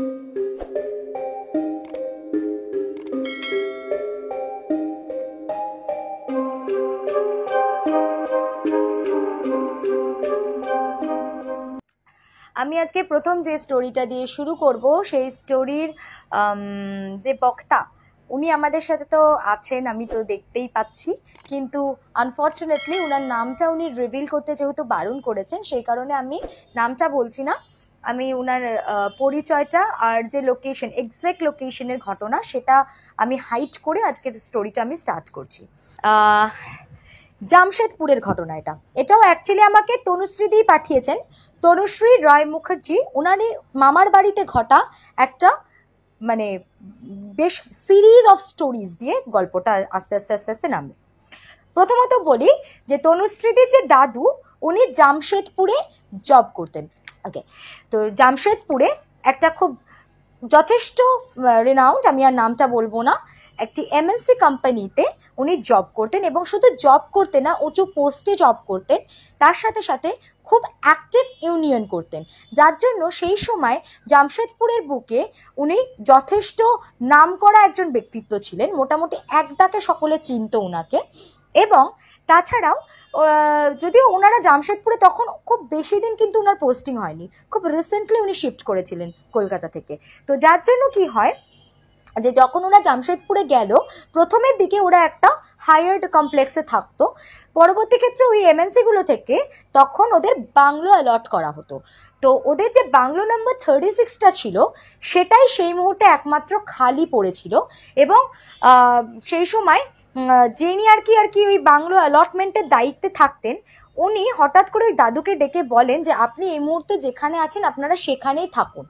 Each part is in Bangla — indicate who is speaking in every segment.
Speaker 1: আমি আজকে প্রথম যে স্টোরিটা দিয়ে শুরু করব সেই স্টোরির যে বক্তা উনি আমাদের সাথে তো আছেন আমি তো দেখতেই পাচ্ছি কিন্তু আনফর্চুনেটলি ওনার নামটা উনি রিভিল করতে যেহেতু বারণ করেছেন সেই কারণে আমি নামটা বলছি না আমি ওনার পরিচয়টা আর যে লোকেশন এক্স্যাক্ট লোকেশনের ঘটনা সেটা আমি হাইট করে আজকের স্টোরিটা আমি স্টার্ট করছি জামশেদপুরের ঘটনা এটা এটাও অ্যাকচুয়ালি আমাকে তনুশ্রী দিয়ে পাঠিয়েছেন তনুশ্রী রয় মুখার্জি ওনারই মামার বাড়িতে ঘটা একটা মানে বেশ সিরিজ অফ স্টোরিজ দিয়ে গল্পটা আস্তে আস্তে আস্তে আস্তে নামে প্রথমত বলি যে তনুশ্রীদের যে দাদু উনি জামশেদপুরে জব করতেন ওকে তো জামশেদপুরে একটা খুব যথেষ্ট রেনাউন্ড আমি আর নামটা বলবো না একটি এমএনসি কোম্পানিতে উনি জব করতেন এবং শুধু জব করতেন না উঁচু পোস্টে জব করতেন তার সাথে সাথে খুব অ্যাক্টিভ ইউনিয়ন করতেন যার জন্য সেই সময় জামশেদপুরের বুকে উনি যথেষ্ট নাম করা একজন ব্যক্তিত্ব ছিলেন মোটামুটি একদাকে সকলে চিনত ওনাকে এবং তাছাড়াও যদিও ওনারা জামশেদপুরে তখন খুব বেশি দিন কিন্তু ওনার পোস্টিং হয়নি খুব রিসেন্টলি উনি শিফট করেছিলেন কলকাতা থেকে তো যার জন্য কি হয় যে যখন ওরা জামশেদপুরে গেল প্রথমের দিকে ওরা একটা হায়ার্ড কমপ্লেক্সে থাকতো পরবর্তী ক্ষেত্রে ওই এমএনসিগুলো থেকে তখন ওদের বাংলো অ্যালট করা হতো তো ওদের যে বাংলো নাম্বার থার্টি সিক্সটা ছিল সেটাই সেই মুহূর্তে একমাত্র খালি পড়েছিল এবং সেই সময় যিনি আর কি আর কি ওই বাংলো অ্যালটমেন্টের দায়িত্বে থাকতেন উনি হঠাৎ করে ওই দাদুকে ডেকে বলেন যে আপনি এই মুহূর্তে যেখানে আছেন আপনারা সেখানেই থাকুন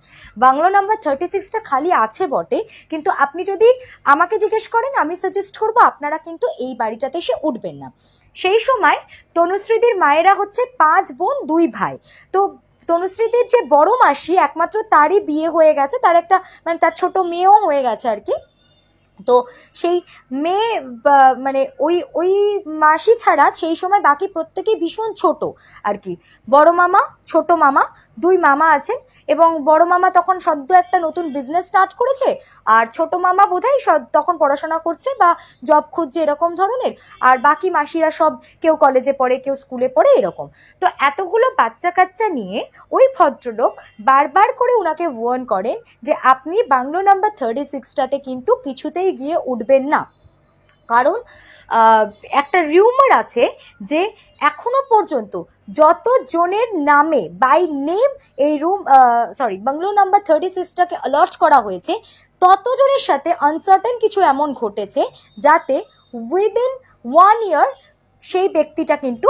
Speaker 1: বাংলো নাম্বার থার্টি সিক্সটা খালি আছে বটে কিন্তু আপনি যদি আমাকে জিজ্ঞেস করেন আমি সাজেস্ট করব আপনারা কিন্তু এই বাড়িটাতে এসে উঠবেন না সেই সময় তনুশ্রীদের মায়েরা হচ্ছে পাঁচ বোন দুই ভাই তো তনুশ্রীদের যে বড় মাসি একমাত্র তারই বিয়ে হয়ে গেছে তার একটা মানে তার ছোট মেয়েও হয়ে গেছে আর কি তো সেই মেয়ে মানে ওই ওই মাসি ছাড়া সেই সময় বাকি প্রত্যেকেই ভীষণ ছোট আর কি বড় মামা ছোট মামা দুই মামা আছেন এবং বড় মামা তখন সদ্য একটা নতুন বিজনেস স্টার্ট করেছে আর ছোট মামা বোধহয় তখন পড়াশোনা করছে বা জব খুঁজছে এরকম ধরনের আর বাকি মাসিরা সব কেউ কলেজে পড়ে কেউ স্কুলে পড়ে এরকম তো এতগুলো বাচ্চা কাচ্চা নিয়ে ওই ভদ্রলোক বারবার করে ওনাকে ওয়ার্ন করেন যে আপনি বাংলো নাম্বার থার্টি সিক্সটাতে কিন্তু কিছুতেই কিছুতেই গিয়ে উঠবেন না কারণ একটা রিউমার আছে যে এখনো পর্যন্ত যত জনের নামে বাই নেম এই room sorry bungalow number thirty সিক্সটাকে অ্যালার্ট করা হয়েছে ততজনের সাথে আনসার্টেন কিছু এমন ঘটেছে যাতে উইদিন ওয়ান ইয়ার সেই ব্যক্তিটা কিন্তু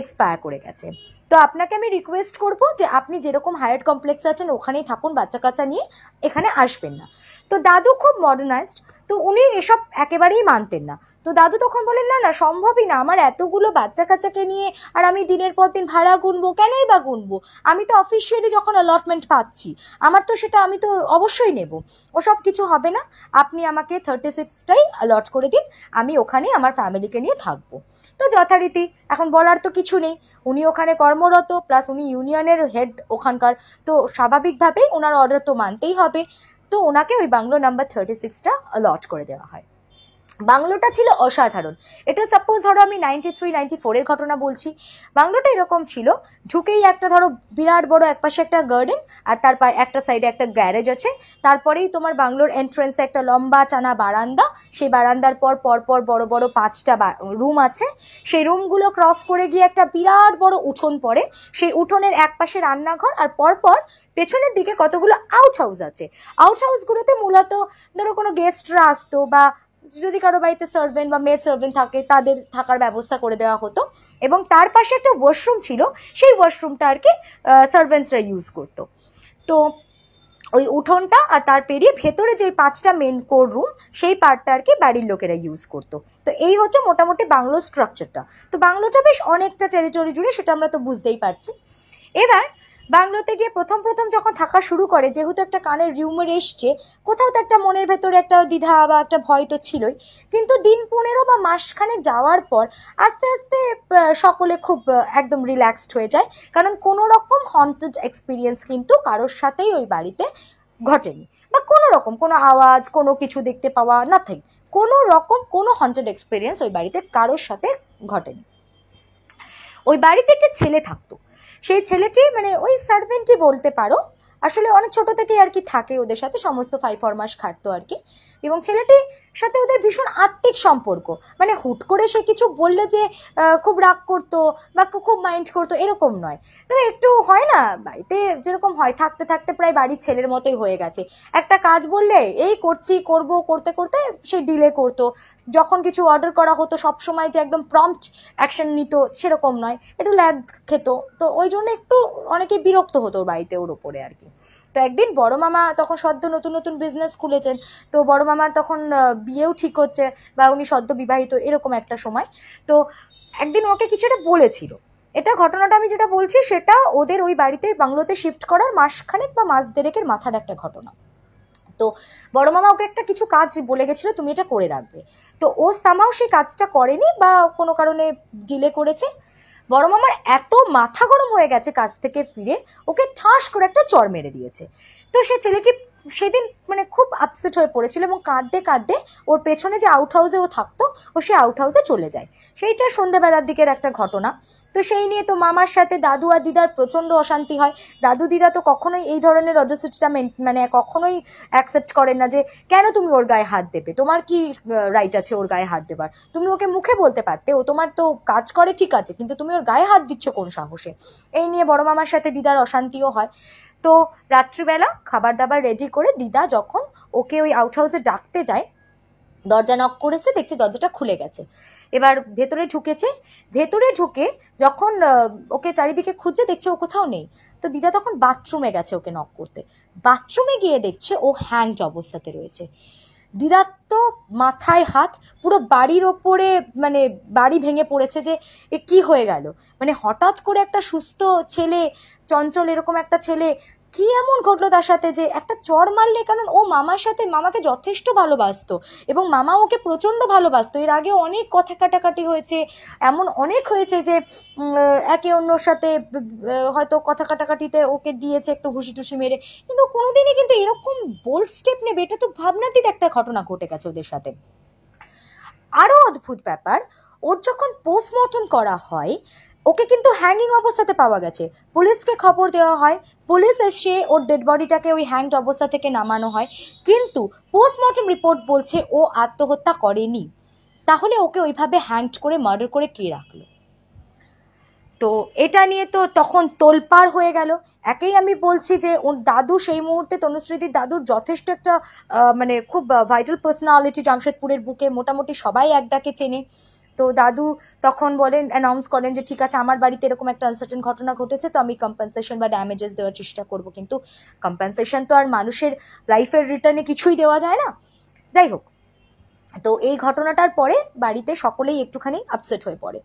Speaker 1: এক্সপায়ার করে গেছে তো আপনাকে আমি রিকোয়েস্ট করব যে আপনি যেরকম হায়ার কমপ্লেক্স আছেন ওখানেই থাকুন বাচ্চা কাচ্চা নিয়ে এখানে আসবেন না তো দাদু খুব মডার্নাইজড তো উনি এসব একেবারেই মানতেন না তো দাদু তখন বলেন না না সম্ভবই না আমার এতগুলো বাচ্চা কাচ্চাকে নিয়ে আর আমি দিনের পর দিন ভাড়া গুনবো কেনই বা গুনবো আমি তো অফিসিয়ালি যখন অ্যালটমেন্ট পাচ্ছি আমার তো সেটা আমি তো অবশ্যই নেব ওসব কিছু হবে না আপনি আমাকে থার্টি সিক্সটাই অ্যালট করে দিন আমি ওখানে আমার ফ্যামিলিকে নিয়ে থাকবো তো যথারীতি এখন বলার তো কিছু নেই উনি ওখানে কর্মরত প্লাস উনি ইউনিয়নের হেড ওখানকার তো স্বাভাবিকভাবেই ওনার অর্ডার তো মানতেই হবে তো ওনাকে ওই বাংলো নাম্বার থার্টি সিক্সটা অলট করে দেওয়া হয় বাংলোটা ছিল অসাধারণ এটা সাপোজ ধরো আমি নাইনটি থ্রি নাইনটি ফোরের ঘটনা বলছি বাংলোটা এরকম ছিল ঢুকেই একটা ধরো বিরাট বড় একপাশে একটা গার্ডেন আর তার একটা সাইডে একটা গ্যারেজ আছে তারপরেই তোমার বাংলোর এন্ট্রেন্সে একটা লম্বা টানা বারান্দা সেই বারান্দার পর পরপর বড় বড় পাঁচটা রুম আছে সেই রুমগুলো ক্রস করে গিয়ে একটা বিরাট বড় উঠোন পড়ে সেই উঠোনের একপাশে রান্নাঘর আর পরপর পেছনের দিকে কতগুলো আউট হাউস আছে আউট হাউসগুলোতে মূলত ধরো কোনো গেস্টরা আসতো বা যদি কারো বাড়িতে সার্ভেন্ট বা মেড সার্ভেন্ট থাকে তাদের থাকার ব্যবস্থা করে দেওয়া হতো এবং তার পাশে একটা ওয়াশরুম ছিল সেই ওয়াশরুমটা আর কি সার্ভেন্টসরা ইউজ করতো তো ওই উঠোনটা আর তার পেরিয়ে ভেতরে যে ওই পাঁচটা মেন কোর রুম সেই পার্টটা আর কি বাড়ির লোকেরা ইউজ করতো তো এই হচ্ছে মোটামুটি বাংলো স্ট্রাকচারটা তো বাংলোটা বেশ অনেকটা টেরিটরি জুড়ে সেটা আমরা তো বুঝতেই পারছি এবার বাংলোতে গিয়ে প্রথম প্রথম যখন থাকা শুরু করে যেহেতু একটা কানের রিউমার এসছে কোথাও তো একটা মনের ভেতরে একটা দ্বিধা বা একটা ভয় তো ছিলই কিন্তু দিন পনেরো বা মাসখানে যাওয়ার পর আস্তে আস্তে সকলে খুব একদম রিল্যাক্সড হয়ে যায় কারণ কোনো রকম হন্টেড এক্সপিরিয়েন্স কিন্তু কারোর সাথেই ওই বাড়িতে ঘটেনি বা কোনো রকম কোনো আওয়াজ কোনো কিছু দেখতে পাওয়া নাথিং কোনো রকম কোনো হন্টেড এক্সপিরিয়েন্স ওই বাড়িতে কারোর সাথে ঘটেনি ওই বাড়িতে একটা ছেলে থাকতো সেই ছেলেটি মানে ওই সার্ভেন্টই বলতে পারো আসলে অনেক ছোট থেকেই আর কি থাকে ওদের সাথে সমস্ত ফাইভ ফর মাস খাটতো আর কি এবং ছেলেটির সাথে ওদের ভীষণ আত্মিক সম্পর্ক মানে হুট করে সে কিছু বললে যে খুব রাগ করতো বা খুব মাইন্ড করতো এরকম নয় তবে একটু হয় না বাড়িতে যেরকম হয় থাকতে থাকতে প্রায় বাড়ির ছেলের মতোই হয়ে গেছে একটা কাজ বললে এই করছি করব করতে করতে সে ডিলে করতো যখন কিছু অর্ডার করা হতো সবসময় যে একদম প্রম্পট অ্যাকশন নিত সেরকম নয় একটু ল্যাদ খেত তো ওই জন্য একটু অনেকে বিরক্ত হতো বাড়িতে ওর ওপরে আর কি তো একদিন বড় মামা তখন সদ্য নতুন নতুন বিজনেস খুলেছেন তো বড় মামার তখন বিয়েও ঠিক হচ্ছে বা উনি সদ্য বিবাহিত এরকম একটা সময় তো একদিন ওকে কিছু একটা বলেছিল এটা ঘটনাটা আমি যেটা বলছি সেটা ওদের ওই বাড়িতে বাংলোতে শিফট করার মাসখানেক বা মাস দেড়েকের মাথার একটা ঘটনা তো বড় মামা ওকে একটা কিছু কাজ বলে গেছিলো তুমি এটা করে রাখবে তো ও সামাও সেই কাজটা করেনি বা কোনো কারণে ডিলে করেছে বড় মামার এত মাথা গরম হয়ে গেছে কাজ থেকে ফিরে ওকে ঠাঁস করে একটা চর মেরে দিয়েছে তো সে ছেলেটি সেদিন মানে খুব আপসেট হয়ে পড়েছিল এবং কাঁদতে কাঁদতে ওর পেছনে যে আউট হাউসে ও থাকতো ও সে আউট হাউসে চলে যায় সেইটা সন্ধ্যেবেলার দিকের একটা ঘটনা তো সেই নিয়ে তো মামার সাথে দাদু আর দিদার প্রচণ্ড অশান্তি হয় দাদু দিদা তো কখনোই এই ধরনের অজস্রটা মানে কখনোই অ্যাকসেপ্ট করেন না যে কেন তুমি ওর গায়ে হাত দেবে তোমার কি রাইট আছে ওর গায়ে হাত দেবার তুমি ওকে মুখে বলতে পারতে ও তোমার তো কাজ করে ঠিক আছে কিন্তু তুমি ওর গায়ে হাত দিচ্ছ কোন সাহসে এই নিয়ে বড় মামার সাথে দিদার অশান্তিও হয় তো রাত্রিবেলা খাবার দাবার রেডি করে দিদা যখন ওকে ওই আউট হাউসে ডাকতে যায় দরজা নক করেছে দেখছে দরজাটা খুলে গেছে এবার ভেতরে ঢুকেছে ভেতরে ঢুকে যখন ওকে চারিদিকে খুঁজছে দেখছে ও কোথাও নেই তো দিদা তখন বাথরুমে গেছে ওকে নক করতে বাথরুমে গিয়ে দেখছে ও হ্যাংড অবস্থাতে রয়েছে দিদার মাথায় হাত পুরো বাড়ির ওপরে মানে বাড়ি ভেঙে পড়েছে যে এ কী হয়ে গেল মানে হঠাৎ করে একটা সুস্থ ছেলে চঞ্চল এরকম একটা ছেলে কি এমন ঘটলো তার সাথে যে একটা চর মারলে কারণ ও মামার সাথে মামাকে যথেষ্ট ভালোবাসতো এবং মামা ওকে প্রচণ্ড ভালোবাসতো এর আগে অনেক কথা কাটাকাটি হয়েছে এমন অনেক হয়েছে যে একে অন্যর সাথে হয়তো কথা কাটাকাটিতে ওকে দিয়েছে একটু হুসি টুসি মেরে কিন্তু কোনোদিনই কিন্তু এরকম বোল্ড স্টেপ নেবে এটা তো ভাবনাতীত একটা ঘটনা ঘটে গেছে ওদের সাথে আরও অদ্ভুত ব্যাপার ওর যখন পোস্টমর্টম করা হয় ওকে কিন্তু হ্যাঙ্গিং অবস্থাতে পাওয়া গেছে পুলিশকে খবর দেওয়া হয় পুলিশ এসে ওর ডেড বডিটাকে ওই হ্যাংড অবস্থা থেকে নামানো হয় কিন্তু পোস্টমর্টম রিপোর্ট বলছে ও আত্মহত্যা করেনি তাহলে ওকে ওইভাবে হ্যাংড করে মার্ডার করে কে রাখলো তো এটা নিয়ে তো তখন তোলপাড় হয়ে গেল একেই আমি বলছি যে ওর দাদু সেই মুহূর্তে তনুশ্রীদির দাদুর যথেষ্ট একটা মানে খুব ভাইটাল পার্সোনালিটি জামশেদপুরের বুকে মোটামুটি সবাই এক ডাকে চেনে তো দাদু তখন বলেন অ্যানাউন্স করেন যে ঠিক আছে আমার বাড়িতে এরকম একটা আনসার্টেন ঘটনা ঘটেছে তো আমি কম্পেনসেশন বা ড্যামেজেস দেওয়ার চেষ্টা করব কিন্তু কম্পেনসেশন তো আর মানুষের লাইফের রিটার্নে কিছুই দেওয়া যায় না যাই হোক তো এই ঘটনাটার পরে বাড়িতে সকলেই একটুখানি আপসেট হয়ে পড়ে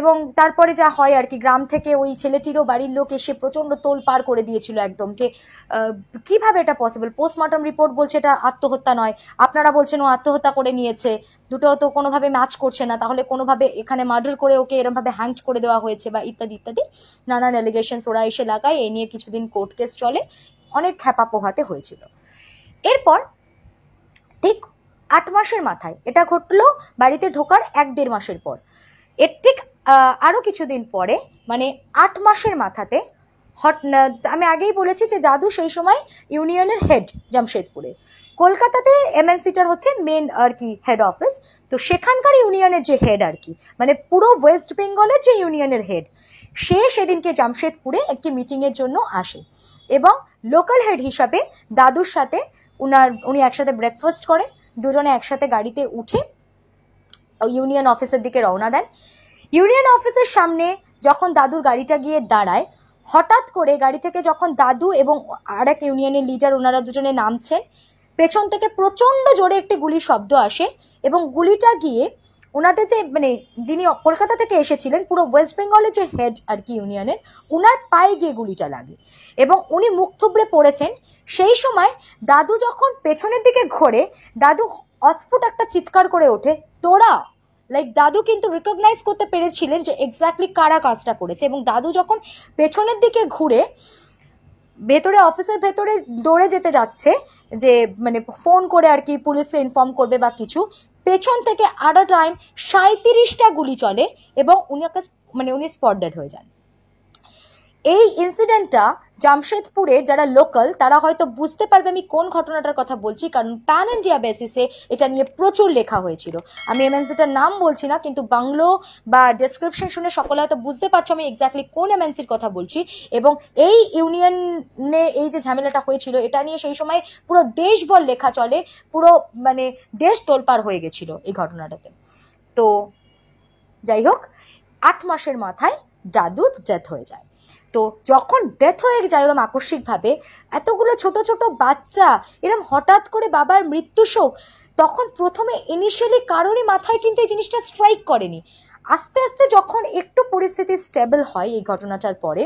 Speaker 1: এবং তারপরে যা হয় আর কি গ্রাম থেকে ওই ছেলেটিরও বাড়ির লোক এসে প্রচণ্ড তোল পার করে দিয়েছিল একদম যে কিভাবে এটা পসিবল পোস্টমর্টম রিপোর্ট বলছে এটা আত্মহত্যা নয় আপনারা বলছেন ও আত্মহত্যা করে নিয়েছে দুটো তো কোনোভাবে ম্যাচ করছে না তাহলে কোনোভাবে এখানে মার্ডার করে ওকে এরমভাবে হ্যাংড করে দেওয়া হয়েছে বা ইত্যাদি ইত্যাদি নানান অ্যালিগেশনস ওরা এসে লাগায় এ নিয়ে কিছুদিন কোর্ট কেস চলে অনেক খ্যাপা পোহাতে হয়েছিল এরপর ঠিক আট মাসের মাথায় এটা ঘটলো বাড়িতে ঢোকার এক দেড় মাসের পর এর ঠিক আরও কিছুদিন পরে মানে আট মাসের মাথাতে হট আমি আগেই বলেছি যে দাদু সেই সময় ইউনিয়নের হেড জামশেদপুরে কলকাতাতে এমএনসিটার হচ্ছে মেন আর কি হেড অফিস তো সেখানকার ইউনিয়নের যে হেড আর কি মানে পুরো ওয়েস্ট বেঙ্গলের যে ইউনিয়নের হেড সে সেদিনকে জামশেদপুরে একটি মিটিংয়ের জন্য আসে এবং লোকাল হেড হিসাবে দাদুর সাথে উনার উনি একসাথে ব্রেকফাস্ট করেন দুজনে একসাথে গাড়িতে উঠে ইউনিয়ন অফিসের দিকে রওনা দেন ইউনিয়ন অফিসের সামনে যখন দাদুর গাড়িটা গিয়ে দাঁড়ায় হঠাৎ করে গাড়ি থেকে যখন দাদু এবং আর এক ইউনিয়নের লিডার ওনারা দুজনে নামছেন পেছন থেকে প্রচণ্ড জোরে একটি গুলির শব্দ আসে এবং গুলিটা গিয়ে ওনাদের যে মানে যিনি কলকাতা থেকে এসেছিলেন পুরো ওয়েস্ট বেঙ্গলের যে হেড আর কি ইউনিয়নের ওনার পায়ে গিয়ে গুলিটা লাগে এবং উনি মুখ থুবড়ে পড়েছেন সেই সময় দাদু যখন পেছনের দিকে ঘোরে দাদু অস্ফুট একটা চিৎকার করে ওঠে তোরা লাইক দাদু কিন্তু রিকগনাইজ করতে পেরেছিলেন যে এক্স্যাক্টলি কারা কাজটা করেছে এবং দাদু যখন পেছনের দিকে ঘুরে ভেতরে অফিসের ভেতরে দৌড়ে যেতে যাচ্ছে যে মানে ফোন করে আর কি পুলিশকে ইনফর্ম করবে বা কিছু পেছন থেকে আট টাইম সাঁত্রিশটা গুলি চলে এবং উনি মানে উনি স্পট ডেড হয়ে যান এই ইনসিডেন্টটা জামশেদপুরে যারা লোকাল তারা হয়তো বুঝতে পারবে আমি কোন ঘটনাটার কথা বলছি কারণ প্যান ইন্ডিয়া বেসিসে এটা নিয়ে প্রচুর লেখা হয়েছিল আমি এমএনসিটার নাম বলছি না কিন্তু বাংলো বা ডেসক্রিপশন শুনে সকলে হয়তো বুঝতে পারছো আমি এক্স্যাক্টলি কোন এমএনসির কথা বলছি এবং এই ইউনিয়নে এই যে ঝামেলাটা হয়েছিল এটা নিয়ে সেই সময় পুরো দেশভর লেখা চলে পুরো মানে দেশ তোলপার হয়ে গেছিল এই ঘটনাটাতে তো যাই হোক আট মাসের মাথায় দাদুর ডেথ হয়ে যায় তো যখন ডেথ হয়ে যায় এরম আকস্মিকভাবে এতগুলো ছোট ছোট বাচ্চা এরম হঠাৎ করে বাবার মৃত্যু শোক তখন প্রথমে ইনিশিয়ালি কারোরই মাথায় কিন্তু এই জিনিসটা স্ট্রাইক করেনি আস্তে আস্তে যখন একটু পরিস্থিতি স্টেবল হয় এই ঘটনাটার পরে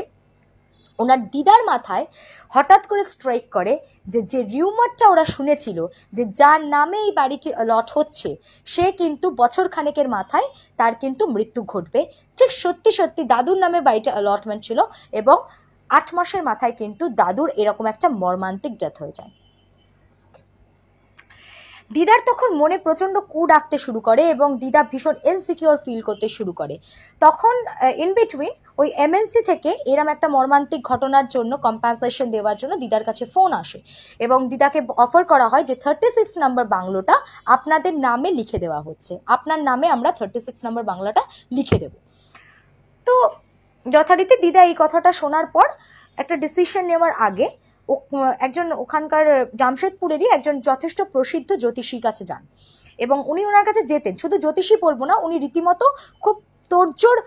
Speaker 1: ওনার দিদার মাথায় হঠাৎ করে স্ট্রাইক করে যে যে রিউমারটা ওরা শুনেছিল যে যার নামে এই বাড়িটি লট হচ্ছে সে কিন্তু বছর খানেকের মাথায় তার কিন্তু মৃত্যু ঘটবে ঠিক সত্যি সত্যি দাদুর নামে বাড়িটা অ্যালটমেন্ট ছিল এবং আট মাসের মাথায় কিন্তু দাদুর এরকম একটা মর্মান্তিক ডেথ হয়ে যায় দিদার তখন মনে প্রচণ্ড কু ডাকতে শুরু করে এবং দিদা ভীষণ ইনসিকিওর ফিল করতে শুরু করে তখন ইন বিটুইন ওই এমএনসি থেকে এরম একটা মর্মান্তিক ঘটনার জন্য কম্পেনসেশন দেওয়ার জন্য দিদার কাছে ফোন আসে এবং দিদাকে অফার করা হয় যে থার্টি সিক্স নাম্বার বাংলোটা আপনাদের নামে লিখে দেওয়া হচ্ছে আপনার নামে আমরা থার্টি সিক্স নাম্বার বাংলাটা লিখে দেব তো যথারীতি দিদা এই কথাটা শোনার পর একটা ডিসিশন নেওয়ার আগে একজন ওখানকার জামশেদপুরেরই একজন যথেষ্ট প্রসিদ্ধ জ্যোতিষীর কাছে যান এবং উনি ওনার কাছে যেতেন শুধু জ্যোতিষী বলবো না উনি রীতিমতো খুব তোরজোর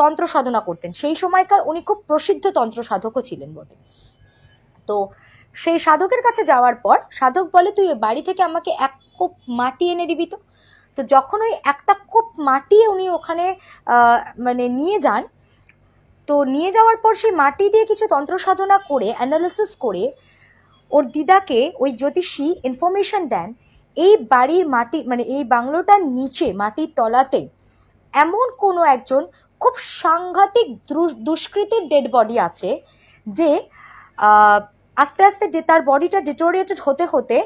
Speaker 1: তন্ত্র সাধনা করতেন সেই সময়কার উনি খুব প্রসিদ্ধ তন্ত্র সাধকও ছিলেন বটে তো সেই সাধকের কাছে যাওয়ার পর সাধক বলে তুই বাড়ি থেকে আমাকে এক কোপ মাটি এনে দিবি তো তো যখন ওই একটা কোপ মাটি উনি ওখানে মানে নিয়ে যান তো নিয়ে যাওয়ার পর সেই মাটি দিয়ে কিছু তন্ত্র সাধনা করে অ্যানালিসিস করে ওর দিদাকে ওই জ্যোতিষী ইনফরমেশন দেন এই বাড়ির মাটি মানে এই বাংলোটার নিচে মাটির তলাতে এমন কোনো একজন খুব সাংঘাতিক দুষ্কৃতির ডেড বডি আছে যে আস্তে আস্তে যে তার বডিটা ডিটোরিয়েটেড হতে হতে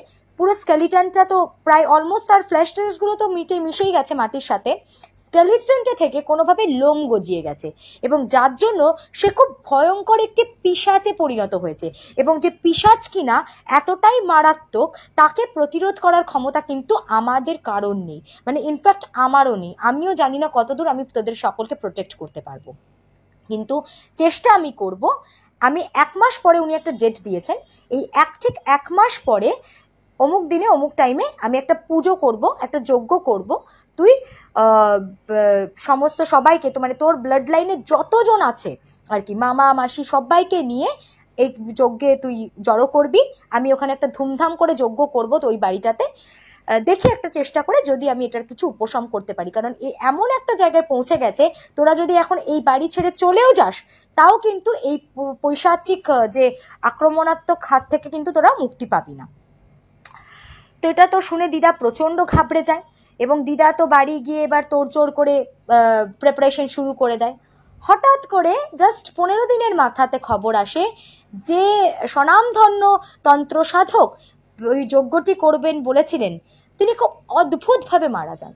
Speaker 1: পুরো স্কেলিটনটা তো প্রায় অলমোস্ট তার ফ্ল্যাশ টেস্টগুলো তো মিটে মিশেই গেছে মাটির সাথে স্কেলিটনটা থেকে কোনোভাবে লোম গজিয়ে গেছে এবং যার জন্য সে খুব ভয়ঙ্কর একটি পিসাচে পরিণত হয়েছে এবং যে পিসাচ কিনা এতটাই মারাত্মক তাকে প্রতিরোধ করার ক্ষমতা কিন্তু আমাদের কারণ নেই মানে ইনফ্যাক্ট আমারও নেই আমিও জানি না কতদূর আমি তোদের সকলকে প্রোটেক্ট করতে পারবো কিন্তু চেষ্টা আমি করব আমি এক মাস পরে উনি একটা ডেট দিয়েছেন এই এক ঠিক এক মাস পরে অমুক দিনে অমুক টাইমে আমি একটা পুজো করব একটা যজ্ঞ করব তুই সমস্ত সবাইকে তো মানে তোর ব্লাড লাইনে যতজন আছে আর কি মামা মাসি সবাইকে নিয়ে এই যজ্ঞে তুই জড়ো করবি আমি ওখানে একটা ধুমধাম করে যজ্ঞ করব তো ওই বাড়িটাতে দেখি একটা চেষ্টা করে যদি আমি এটার কিছু উপশম করতে পারি কারণ এমন একটা জায়গায় পৌঁছে গেছে তোরা যদি এখন এই বাড়ি ছেড়ে চলেও যাস তাও কিন্তু এই পৈশাচিক যে আক্রমণাত্মক হাত থেকে কিন্তু তোরা মুক্তি পাবি না তো এটা তো শুনে দিদা প্রচণ্ড ঘাবড়ে যায় এবং দিদা তো বাড়ি গিয়ে এবার তোড়জোড় করে প্রেপারেশন শুরু করে দেয় হঠাৎ করে জাস্ট পনেরো দিনের মাথাতে খবর আসে যে স্বনামধন্য তন্ত্র সাধক ওই যজ্ঞটি করবেন বলেছিলেন তিনি খুব অদ্ভুতভাবে মারা যান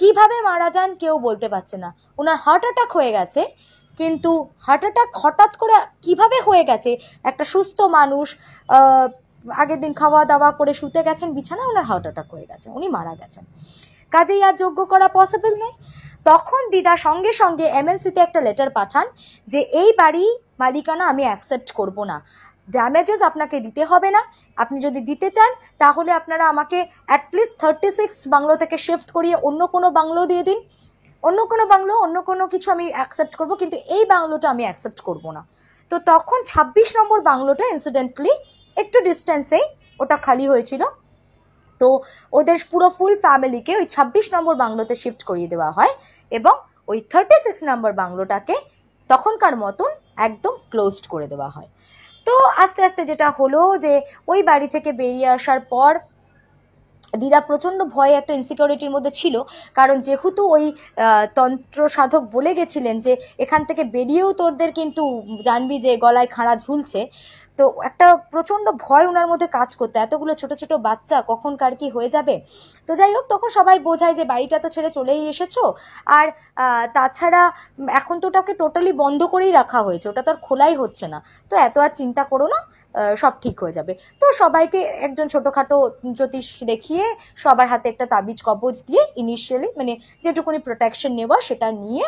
Speaker 1: কিভাবে মারা যান কেউ বলতে পারছে না ওনার হার্ট অ্যাটাক হয়ে গেছে কিন্তু হার্ট অ্যাটাক হঠাৎ করে কিভাবে হয়ে গেছে একটা সুস্থ মানুষ আগের দিন খাওয়া দাওয়া করে শুতে গেছেন বিছানা ওনার হার্ট অ্যাটাক হয়ে গেছে উনি মারা গেছেন কাজেই আর যোগ্য করা পসিবল নয় তখন দিদা সঙ্গে সঙ্গে এমএনসিতে একটা লেটার পাঠান যে এই বাড়ি মালিকানা আমি অ্যাকসেপ্ট করব না ড্যামেজেস আপনাকে দিতে হবে না আপনি যদি দিতে চান তাহলে আপনারা আমাকে অ্যাটলিস্ট থার্টি সিক্স বাংলো থেকে শিফট করিয়ে অন্য কোনো বাংলো দিয়ে দিন অন্য কোনো বাংলো অন্য কোনো কিছু আমি অ্যাকসেপ্ট করব কিন্তু এই বাংলোটা আমি অ্যাকসেপ্ট করব না তো তখন ২৬ নম্বর বাংলোটা ইনসিডেন্টলি একটু ডিস্টেন্সেই ওটা খালি হয়েছিল তো ওদের পুরো ফুল ফ্যামিলিকে ওই ছাব্বিশ নম্বর বাংলোতে শিফট করিয়ে দেওয়া হয় এবং ওই থার্টি সিক্স নম্বর বাংলোটাকে তখনকার মতন একদম ক্লোজড করে দেওয়া হয় তো আস্তে আস্তে যেটা হলো যে ওই বাড়ি থেকে বেরিয়ে আসার পর দিদা প্রচণ্ড ভয়ে একটা ইনসিকিউরিটির মধ্যে ছিল কারণ যেহেতু ওই তন্ত্র সাধক বলে গেছিলেন যে এখান থেকে বেরিয়েও তোদের কিন্তু জানবি যে গলায় খাঁড়া ঝুলছে তো একটা প্রচণ্ড ভয় ওনার মধ্যে কাজ করতো এতগুলো ছোট ছোট বাচ্চা কখন কার কি হয়ে যাবে তো যাই হোক তখন সবাই বোঝায় যে বাড়িটা তো ছেড়ে চলেই এসেছো আর তাছাড়া এখন তো ওটাকে টোটালি বন্ধ করেই রাখা হয়েছে ওটা তো আর খোলাই হচ্ছে না তো এত আর চিন্তা করো না সব ঠিক হয়ে যাবে তো সবাইকে একজন ছোটোখাটো জ্যোতিষ দেখিয়ে সবার হাতে একটা তাবিজ কবজ দিয়ে ইনিশিয়ালি মানে যেটুকুনি প্রোটেকশন নেওয়া সেটা নিয়ে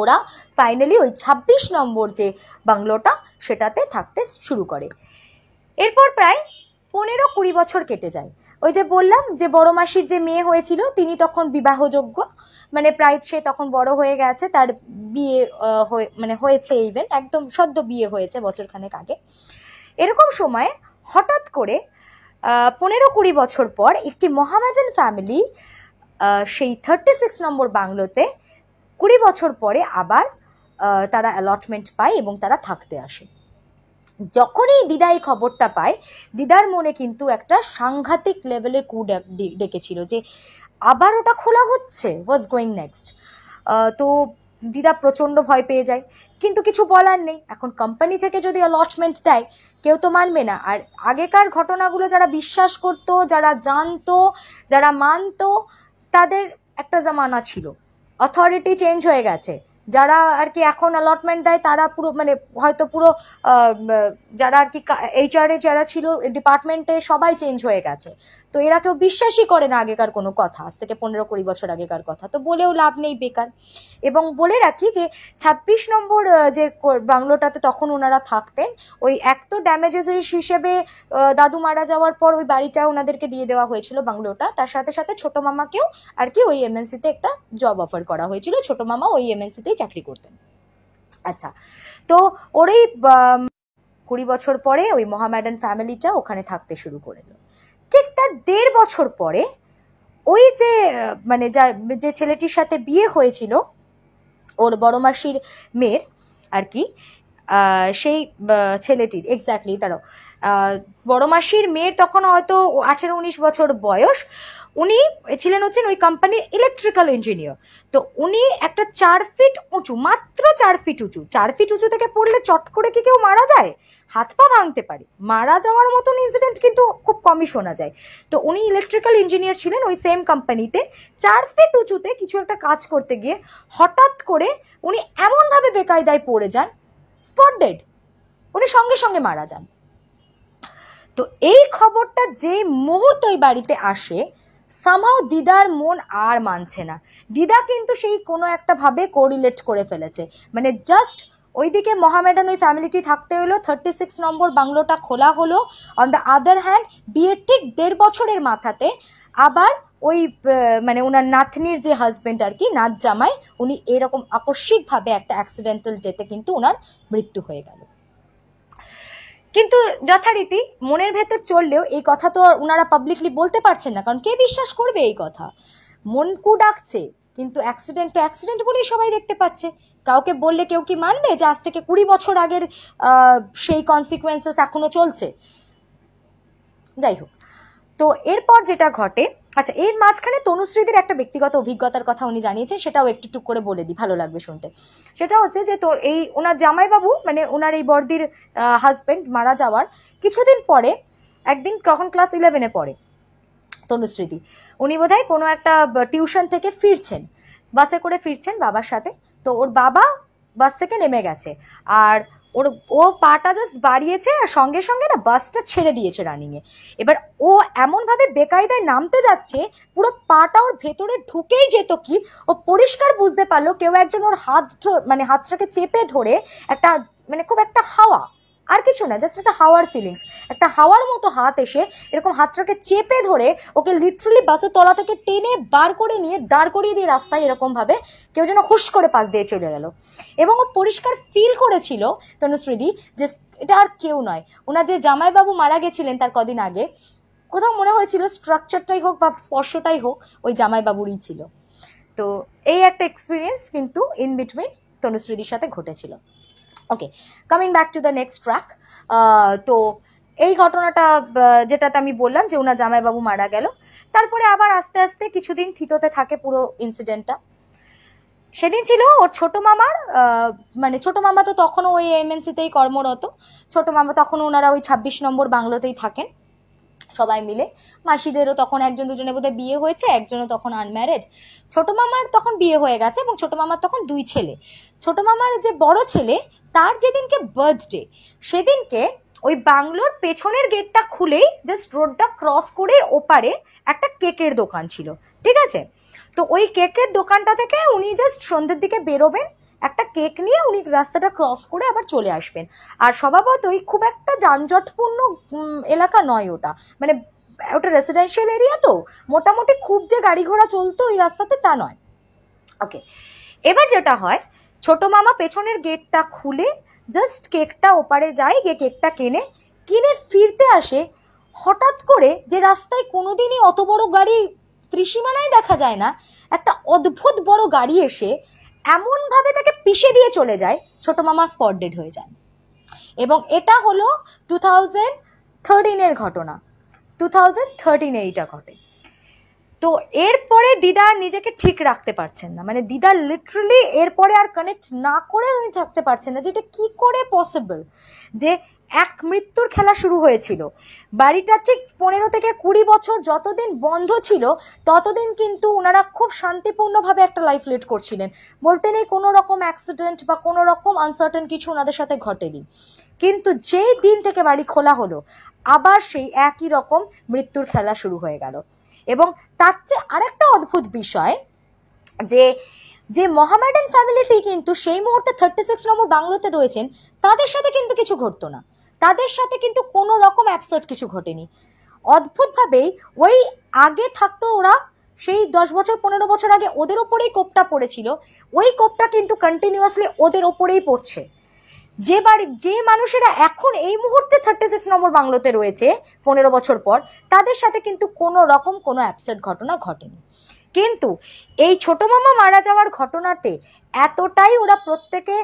Speaker 1: ওরা ফাইনালি ওই ২৬ নম্বর যে বাংলোটা সেটাতে থাকতে শুরু করে এরপর প্রায় পনেরো কুড়ি বছর কেটে যায় ওই যে বললাম যে বড় মাসির যে মেয়ে হয়েছিল তিনি তখন বিবাহযোগ্য মানে প্রায় সে তখন বড় হয়ে গেছে তার বিয়ে মানে হয়েছে ইভেন একদম সদ্য বিয়ে হয়েছে বছরখানেক আগে এরকম সময়ে হঠাৎ করে পনেরো কুড়ি বছর পর একটি মহামাজান ফ্যামিলি সেই থার্টি সিক্স নম্বর বাংলোতে কুড়ি বছর পরে আবার তারা অ্যালটমেন্ট পায় এবং তারা থাকতে আসে যখনই দিদা এই খবরটা পায় দিদার মনে কিন্তু একটা সাংঘাতিক লেভেলের কু ডেকেছিল যে আবার ওটা খোলা হচ্ছে ওয়াজ গোয়িং নেক্সট তো দিদা প্রচণ্ড ভয় পেয়ে যায় কিন্তু কিছু বলার নেই এখন কোম্পানি থেকে যদি অ্যালটমেন্ট দেয় কেউ তো মানবে না আর আগেকার ঘটনাগুলো যারা বিশ্বাস করতো যারা জানতো যারা মানত তাদের একটা জামানা ছিল অথরিটি চেঞ্জ হয়ে গেছে যারা আর কি এখন অ্যালটমেন্ট দেয় তারা পুরো মানে হয়তো পুরো যারা আর কি এ যারা ছিল ডিপার্টমেন্টে সবাই চেঞ্জ হয়ে গেছে তো এরা কেউ বিশ্বাসই করে না আগেকার কোনো কথা আজ থেকে পনেরো কুড়ি বছর আগেকার কথা তো বলেও লাভ নেই বেকার এবং বলে রাখি যে ছাব্বিশ নম্বর যে বাংলোটাতে তখন ওনারা থাকতেন ওই এক তো ড্যামেজেস হিসেবে দাদু মারা যাওয়ার পর ওই বাড়িটা ওনাদেরকে দিয়ে দেওয়া হয়েছিল বাংলোটা তার সাথে সাথে ছোট মামাকেও আর কি ওই এমএনসিতে একটা জব অফার করা হয়েছিল ছোট মামা ওই এমএনসিতেই চাকরি করতেন আচ্ছা তো ওরই কুড়ি বছর পরে ওই মহাম্যাডান ফ্যামিলিটা ওখানে থাকতে শুরু করে ঠিক তার দেড় বছর পরে ওই যে মানে যার যে ছেলেটির সাথে বিয়ে হয়েছিল ওর বড় মাসির মেয়ের আর কি সেই ছেলেটির এক্স্যাক্টলি তারও বড় মাসির মেয়ের তখন হয়তো আঠেরো উনিশ বছর বয়স উনি ছিলেন হচ্ছেন ওই কোম্পানির ইলেকট্রিক্যাল ইঞ্জিনিয়ার তো উনি একটা চার ফিট উঁচু মাত্র চার ফিট উঁচু চার ফিট উঁচু থেকে পড়লে চট করে কি কেউ মারা যায় হাত পা ভাঙতে পারে মারা যাওয়ার মতন ইনসিডেন্ট কিন্তু খুব কমই শোনা যায় তো উনি ইলেকট্রিক্যাল ইঞ্জিনিয়ার ছিলেন ওই সেম কোম্পানিতে চার ফিট উঁচুতে কিছু একটা কাজ করতে গিয়ে হঠাৎ করে উনি এমনভাবে বেকায়দায় পড়ে যান স্পট ডেড উনি সঙ্গে সঙ্গে মারা যান তো এই খবরটা যে মুহূর্ত ওই বাড়িতে আসে সামাও দিদার মন আর মানছে না দিদা কিন্তু সেই কোনো একটা ভাবে কোরিলেট করে ফেলেছে মানে জাস্ট ওইদিকে মহামেডান ওই ফ্যামিলিটি থাকতে হলো থার্টি সিক্স নম্বর বাংলোটা খোলা হলো অন দ্য আদার হ্যান্ড বিয়ের ঠিক দেড় বছরের মাথাতে আবার ওই মানে ওনার নাতনির যে হাজব্যান্ড আর কি নাত জামাই উনি এরকম আকস্মিকভাবে একটা অ্যাক্সিডেন্টাল ডেতে কিন্তু ওনার মৃত্যু হয়ে গেল কিন্তু যথারীতি মনের ভেতর চললেও এই কথা তো ওনারা পাবলিকলি বলতে পারছেন না কারণ কে বিশ্বাস করবে এই কথা কু ডাকছে কিন্তু অ্যাক্সিডেন্ট তো অ্যাক্সিডেন্ট বলেই সবাই দেখতে পাচ্ছে কাউকে বললে কেউ কি মানবে যে আজ থেকে কুড়ি বছর আগের সেই কনসিকুয়েন্সেস এখনও চলছে যাই হোক তো এরপর যেটা ঘটে আচ্ছা এর মাঝখানে তনুশ্রীদের একটা ব্যক্তিগত অভিজ্ঞতার কথা উনি জানিয়েছেন সেটাও একটু টুক করে বলে দিই ভালো লাগবে শুনতে সেটা হচ্ছে যে তোর এই ওনার জামাইবাবু মানে ওনার এই বর্দির হাজব্যান্ড মারা যাওয়ার কিছুদিন পরে একদিন কখন ক্লাস ইলেভেনে পড়ে তনুশ্রীদি উনি হয় কোনো একটা টিউশন থেকে ফিরছেন বাসে করে ফিরছেন বাবার সাথে তো ওর বাবা বাস থেকে নেমে গেছে আর ওর ও পাটা জাস্ট বাড়িয়েছে আর সঙ্গে সঙ্গে না বাসটা ছেড়ে দিয়েছে রানিংয়ে এবার ও এমনভাবে বেকায়দায় নামতে যাচ্ছে পুরো পাটা ওর ভেতরে ঢুকেই যেত কি ও পরিষ্কার বুঝতে পারলো কেউ একজন ওর হাত মানে হাতটাকে চেপে ধরে একটা মানে খুব একটা হাওয়া আর কিছু না জাস্ট একটা হাওয়ার ফিলিংস একটা হাওয়ার মতো হাত এসে এরকম হাতটাকে চেপে ধরে ওকে লিটারালি বাসের তলা থেকে টেনে বার করে নিয়ে দাঁড় করিয়ে দিয়ে রাস্তায় এরকমভাবে কেউ যেন হুশ করে পাশ দিয়ে চলে গেল এবং ও পরিষ্কার ফিল করেছিল তনুশ্রীদি যে এটা আর কেউ নয় ওনার যে জামাইবাবু মারা গেছিলেন তার কদিন আগে কোথাও মনে হয়েছিল স্ট্রাকচারটাই হোক বা স্পর্শটাই হোক ওই জামাইবাবুরই ছিল তো এই একটা এক্সপিরিয়েন্স কিন্তু ইন বিটুইন তনুশ্রীদির সাথে ঘটেছিল okay coming back to the next track তো এই ঘটনাটা যেটাতে আমি বললাম যে ওনার জামাইবাবু মারা গেল তারপরে আবার আস্তে আস্তে কিছুদিন থিতোতে থাকে পুরো ইনসিডেন্টটা সেদিন ছিল ওর ছোট মামার মানে ছোট মামা তো তখনও ওই এমএনসিতেই কর্মরত ছোট মামা তখন ওনারা ওই ছাব্বিশ নম্বর বাংলোতেই থাকেন সবাই মিলে মাসিদেরও তখন একজন দুজনে বোধহয় বিয়ে হয়েছে একজনও তখন আনম্যারেড ছোটো মামার তখন বিয়ে হয়ে গেছে এবং ছোটো মামার তখন দুই ছেলে ছোটো মামার যে বড় ছেলে তার যেদিনকে বার্থডে সেদিনকে ওই বাংলোর পেছনের গেটটা খুলেই জাস্ট রোডটা ক্রস করে ওপারে একটা কেকের দোকান ছিল ঠিক আছে তো ওই কেকের দোকানটা থেকে উনি জাস্ট সন্ধ্যের দিকে বেরোবেন একটা কেক নিয়ে উনি রাস্তাটা ক্রস করে আবার চলে আসবেন আর স্বভাবতই খুব একটা যানজটপূর্ণ এলাকা নয় ওটা মানে ওটা রেসিডেন্সিয়াল এরিয়া তো মোটামুটি খুব যে গাড়ি ঘোড়া চলতো ওই রাস্তাতে তা নয় ওকে এবার যেটা হয় ছোট মামা পেছনের গেটটা খুলে জাস্ট কেকটা ওপারে যায় গিয়ে কেকটা কেনে কিনে ফিরতে আসে হঠাৎ করে যে রাস্তায় কোনোদিনই অত বড় গাড়ি ত্রিসীমানায় দেখা যায় না একটা অদ্ভুত বড় গাড়ি এসে এমনভাবে তাকে পিষে দিয়ে চলে যায় ছোট মামা স্পট ডেড হয়ে যান এবং এটা হলো টু থাউজেন্ড থার্টিনের ঘটনা টু থাউজেন্ড থার্টিনে এইটা ঘটে তো এরপরে দিদা নিজেকে ঠিক রাখতে পারছেন না মানে দিদা লিটারালি এরপরে আর কানেক্ট না করে উনি থাকতে পারছেন না যেটা কি করে পসিবল যে এক মৃত্যুর খেলা শুরু হয়েছিল বাড়িটা ঠিক পনেরো থেকে কুড়ি বছর যতদিন বন্ধ ছিল ততদিন কিন্তু ওনারা খুব শান্তিপূর্ণভাবে একটা লাইফ লিড করছিলেন বলতে নেই কোনো রকম অ্যাক্সিডেন্ট বা কোনো রকম আনসার্টেন কিছু ওনাদের সাথে ঘটেনি কিন্তু যেই দিন থেকে বাড়ি খোলা হলো আবার সেই একই রকম মৃত্যুর খেলা শুরু হয়ে গেল এবং তার চেয়ে আরেকটা অদ্ভুত বিষয় যে যে মহামেডান ফ্যামিলিটি কিন্তু সেই মুহূর্তে থার্টি সিক্স নম্বর বাংলোতে রয়েছেন তাদের সাথে কিন্তু কিছু ঘটতো না তাদের সাথে কিন্তু কোনো রকম অ্যাপসার্ট কিছু ঘটেনি অদ্ভুতভাবেই ওই আগে থাকতো ওরা সেই দশ বছর পনেরো বছর আগে ওদের ওপরেই কোপটা পড়েছিল ওই কোপটা কিন্তু কন্টিনিউয়াসলি ওদের ওপরেই পড়ছে যে বাড়ি যে মানুষেরা এখন এই মুহূর্তে থার্টি সিক্স নম্বর বাংলোতে রয়েছে পনেরো বছর পর তাদের সাথে কিন্তু কোনো রকম কোনো অ্যাপসেট ঘটনা ঘটেনি কিন্তু এই ছোট মামা মারা যাওয়ার ঘটনাতে এতটাই ওরা প্রত্যেকে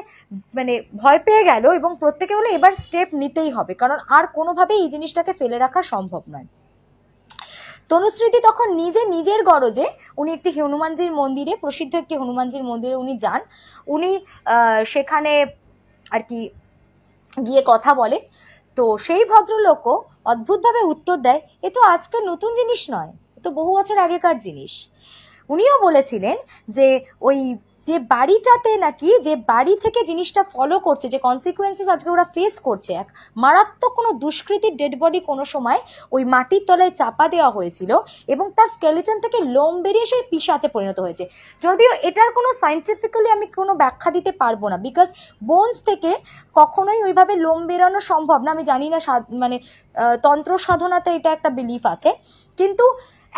Speaker 1: মানে ভয় পেয়ে গেল এবং প্রত্যেকে বলে এবার স্টেপ নিতেই হবে কারণ আর কোনোভাবেই এই জিনিসটাকে ফেলে রাখা সম্ভব নয় তনুশ্রীতি তখন নিজে নিজের গরজে উনি একটি হনুমানজির মন্দিরে প্রসিদ্ধ একটি হনুমানজির মন্দিরে উনি যান উনি সেখানে আর কি গিয়ে কথা বলে তো সেই ভদ্রলোকও অদ্ভুতভাবে উত্তর দেয় এ তো আজকের নতুন জিনিস নয় এ তো বহু বছর আগেকার জিনিস উনিও বলেছিলেন যে ওই যে বাড়িটাতে নাকি যে বাড়ি থেকে জিনিসটা ফলো করছে যে কনসিকুয়েন্সেস আজকে ওরা ফেস করছে এক মারাত্মক কোনো দুষ্কৃতির ডেড বডি কোনো সময় ওই মাটির তলায় চাপা দেওয়া হয়েছিল এবং তার স্কেলেটন থেকে লোম বেরিয়ে সেই পিসাচে পরিণত হয়েছে যদিও এটার কোনো সাইন্টিফিক্যালি আমি কোনো ব্যাখ্যা দিতে পারবো না বিকজ বোনস থেকে কখনোই ওইভাবে লোম বেরোনো সম্ভব না আমি জানি না মানে তন্ত্র সাধনাতে এটা একটা বিলিফ আছে কিন্তু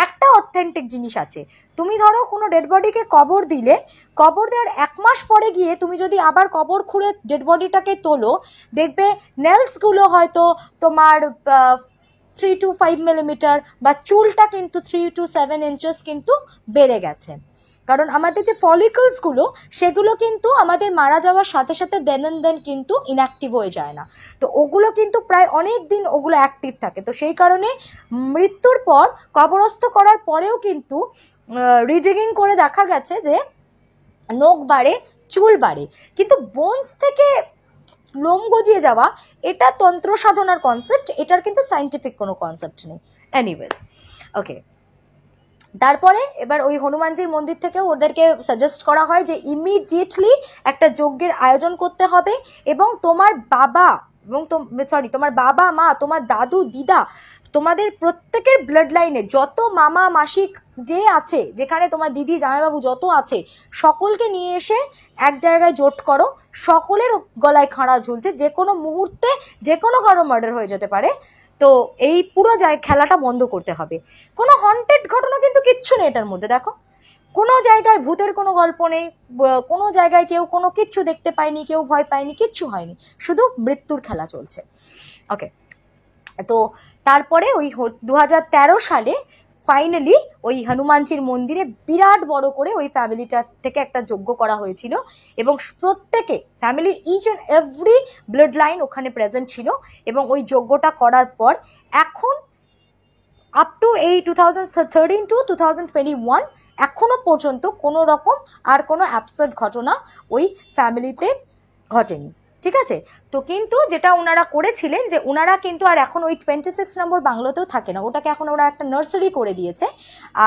Speaker 1: একটা অথেন্টিক জিনিস আছে তুমি ধরো কোনো ডেড বডিকে কবর দিলে কবর দেওয়ার এক মাস পরে গিয়ে তুমি যদি আবার কবর খুঁড়ে ডেড বডিটাকে তোলো দেখবে নেলসগুলো হয়তো তোমার থ্রি টু ফাইভ মিলিমিটার বা চুলটা কিন্তু থ্রি টু সেভেন ইঞ্চেস কিন্তু বেড়ে গেছে কারণ আমাদের যে ফলিকলসগুলো সেগুলো কিন্তু আমাদের মারা যাওয়ার সাথে সাথে দেন দেন কিন্তু ইনঅ্যাক্টিভ হয়ে যায় না তো ওগুলো কিন্তু প্রায় অনেক দিন ওগুলো অ্যাক্টিভ থাকে তো সেই কারণে মৃত্যুর পর কবরস্থ করার পরেও কিন্তু রিডিগিং করে দেখা গেছে যে নখ বাড়ে চুল বাড়ে কিন্তু বোনস থেকে লোম গজিয়ে যাওয়া এটা তন্ত্র সাধনার কনসেপ্ট এটার কিন্তু সাইন্টিফিক কোনো কনসেপ্ট নেই অ্যানিওয়েজ ওকে তারপরে এবার ওই হনুমানজির মন্দির থেকে ওদেরকে সাজেস্ট করা হয় যে ইমিডিয়েটলি একটা যজ্ঞের আয়োজন করতে হবে এবং তোমার বাবা এবং সরি তোমার বাবা মা তোমার দাদু দিদা তোমাদের প্রত্যেকের ব্লাড লাইনে যত মামা মাসিক যে আছে যেখানে তোমার দিদি জামাইবাবু যত আছে সকলকে নিয়ে এসে এক জায়গায় জোট করো সকলের গলায় খাঁড়া ঝুলছে যে কোনো মুহূর্তে যে কোনো কারো মার্ডার হয়ে যেতে পারে তো এই পুরো যায় খেলাটা বন্ধ করতে হবে কোনো হন্টেড ঘটনা কিন্তু কিচ্ছু নেই এটার মধ্যে দেখো কোনো জায়গায় ভূতের কোনো গল্প নেই কোনো জায়গায় কেউ কোনো কিচ্ছু দেখতে পায়নি কেউ ভয় পায়নি কিচ্ছু হয়নি শুধু মৃত্যুর খেলা চলছে ওকে তো তারপরে ওই দু সালে ফাইনালি ওই হনুমানজির মন্দিরে বিরাট বড় করে ওই ফ্যামিলিটা থেকে একটা যজ্ঞ করা হয়েছিল এবং প্রত্যেকে ফ্যামিলির each and every blood line ওখানে প্রেজেন্ট ছিল এবং ওই যজ্ঞটা করার পর এখন আপ টু এই two thousand thirteen to two thousand twenty one এখনও পর্যন্ত কোনো রকম আর কোনো অ্যাপসড ঘটনা ওই ফ্যামিলিতে ঘটেনি ঠিক আছে তো কিন্তু যেটা ওনারা করেছিলেন যে ওনারা কিন্তু আর এখন ওই টোয়েন্টি সিক্স নম্বর বাংলোতেও থাকে না ওটাকে এখন ওরা একটা নার্সারি করে দিয়েছে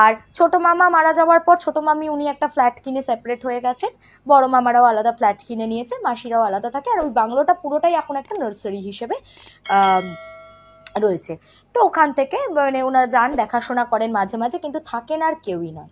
Speaker 1: আর ছোট মামা মারা যাওয়ার পর ছোট মামি উনি একটা ফ্ল্যাট কিনে সেপারেট হয়ে গেছেন বড় মামারাও আলাদা ফ্ল্যাট কিনে নিয়েছে মাসিরাও আলাদা থাকে আর ওই বাংলোটা পুরোটাই এখন একটা নার্সারি হিসেবে রয়েছে তো ওখান থেকে মানে ওনারা যান দেখাশোনা করেন মাঝে মাঝে কিন্তু থাকেন আর কেউই নয়